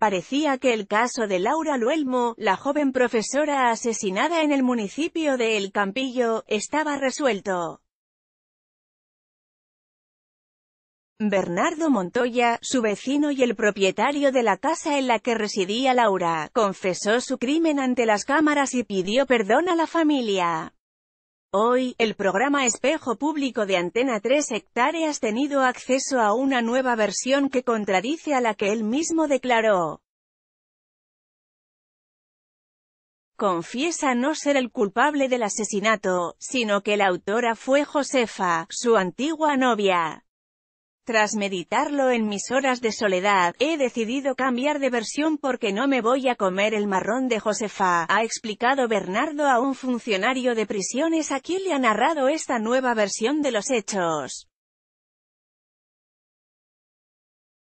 Parecía que el caso de Laura Luelmo, la joven profesora asesinada en el municipio de El Campillo, estaba resuelto. Bernardo Montoya, su vecino y el propietario de la casa en la que residía Laura, confesó su crimen ante las cámaras y pidió perdón a la familia. Hoy, el programa Espejo Público de Antena 3 Hectáreas tenido acceso a una nueva versión que contradice a la que él mismo declaró. Confiesa no ser el culpable del asesinato, sino que la autora fue Josefa, su antigua novia. Tras meditarlo en mis horas de soledad, he decidido cambiar de versión porque no me voy a comer el marrón de Josefa, ha explicado Bernardo a un funcionario de prisiones a quien le ha narrado esta nueva versión de los hechos.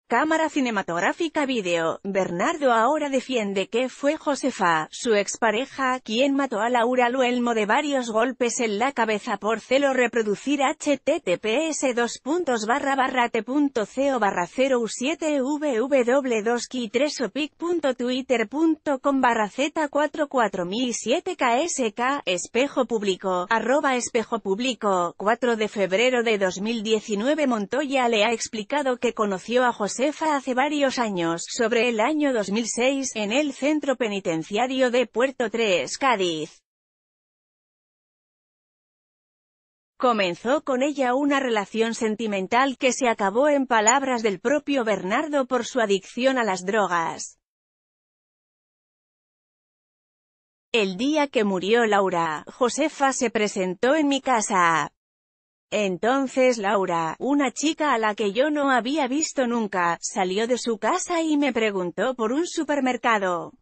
Cámara Cinematográfica Video, Bernardo ahora defiende que fue Josefa, su expareja, quien mató a Laura Luelmo de varios golpes en la cabeza por celo reproducir https 2 07 3 opictwittercom barra z44007ksk, espejo público, arroba espejo público, 4 de febrero de 2019 Montoya le ha explicado que conoció a José. Josefa hace varios años, sobre el año 2006, en el centro penitenciario de Puerto 3, Cádiz. Comenzó con ella una relación sentimental que se acabó en palabras del propio Bernardo por su adicción a las drogas. El día que murió Laura, Josefa se presentó en mi casa. Entonces Laura, una chica a la que yo no había visto nunca, salió de su casa y me preguntó por un supermercado.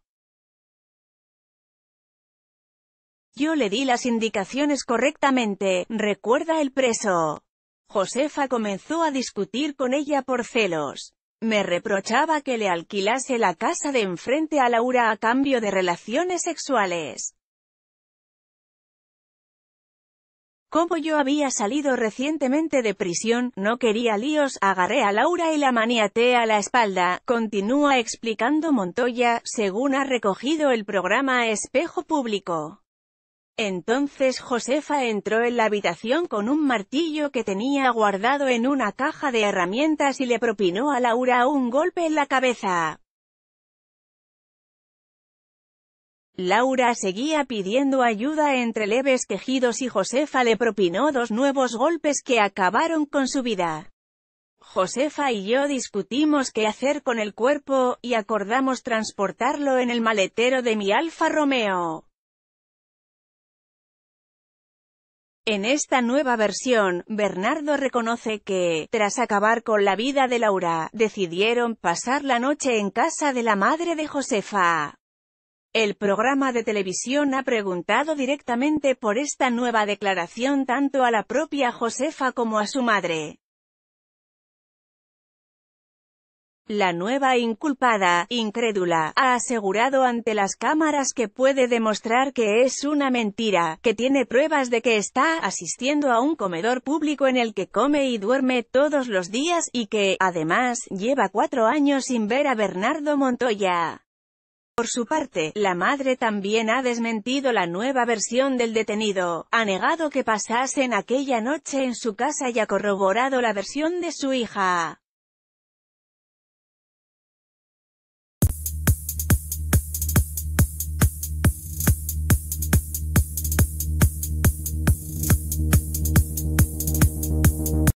Yo le di las indicaciones correctamente, recuerda el preso. Josefa comenzó a discutir con ella por celos. Me reprochaba que le alquilase la casa de enfrente a Laura a cambio de relaciones sexuales. Como yo había salido recientemente de prisión, no quería líos, agarré a Laura y la maniaté a la espalda, continúa explicando Montoya, según ha recogido el programa Espejo Público. Entonces Josefa entró en la habitación con un martillo que tenía guardado en una caja de herramientas y le propinó a Laura un golpe en la cabeza. Laura seguía pidiendo ayuda entre leves quejidos y Josefa le propinó dos nuevos golpes que acabaron con su vida. Josefa y yo discutimos qué hacer con el cuerpo, y acordamos transportarlo en el maletero de mi Alfa Romeo. En esta nueva versión, Bernardo reconoce que, tras acabar con la vida de Laura, decidieron pasar la noche en casa de la madre de Josefa. El programa de televisión ha preguntado directamente por esta nueva declaración tanto a la propia Josefa como a su madre. La nueva inculpada, incrédula, ha asegurado ante las cámaras que puede demostrar que es una mentira, que tiene pruebas de que está asistiendo a un comedor público en el que come y duerme todos los días, y que, además, lleva cuatro años sin ver a Bernardo Montoya. Por su parte, la madre también ha desmentido la nueva versión del detenido, ha negado que pasasen aquella noche en su casa y ha corroborado la versión de su hija.